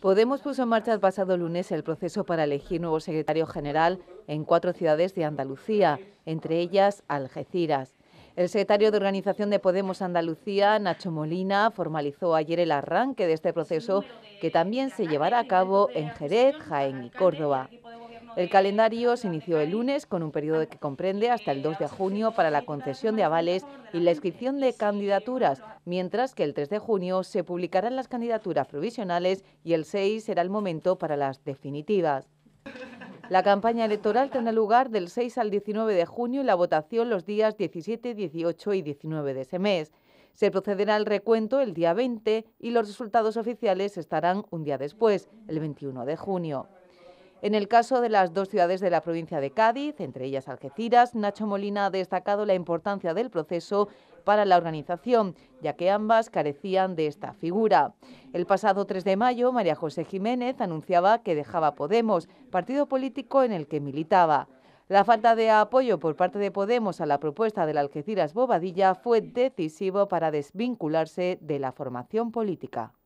Podemos puso en marcha el pasado lunes el proceso para elegir nuevo secretario general en cuatro ciudades de Andalucía, entre ellas Algeciras. El secretario de Organización de Podemos Andalucía, Nacho Molina, formalizó ayer el arranque de este proceso que también se llevará a cabo en Jerez, Jaén y Córdoba. El calendario se inició el lunes con un periodo que comprende hasta el 2 de junio para la concesión de avales y la inscripción de candidaturas, mientras que el 3 de junio se publicarán las candidaturas provisionales y el 6 será el momento para las definitivas. La campaña electoral tendrá lugar del 6 al 19 de junio y la votación los días 17, 18 y 19 de ese mes. Se procederá al recuento el día 20 y los resultados oficiales estarán un día después, el 21 de junio. En el caso de las dos ciudades de la provincia de Cádiz, entre ellas Algeciras, Nacho Molina ha destacado la importancia del proceso para la organización, ya que ambas carecían de esta figura. El pasado 3 de mayo, María José Jiménez anunciaba que dejaba Podemos, partido político en el que militaba. La falta de apoyo por parte de Podemos a la propuesta del Algeciras Bobadilla fue decisivo para desvincularse de la formación política.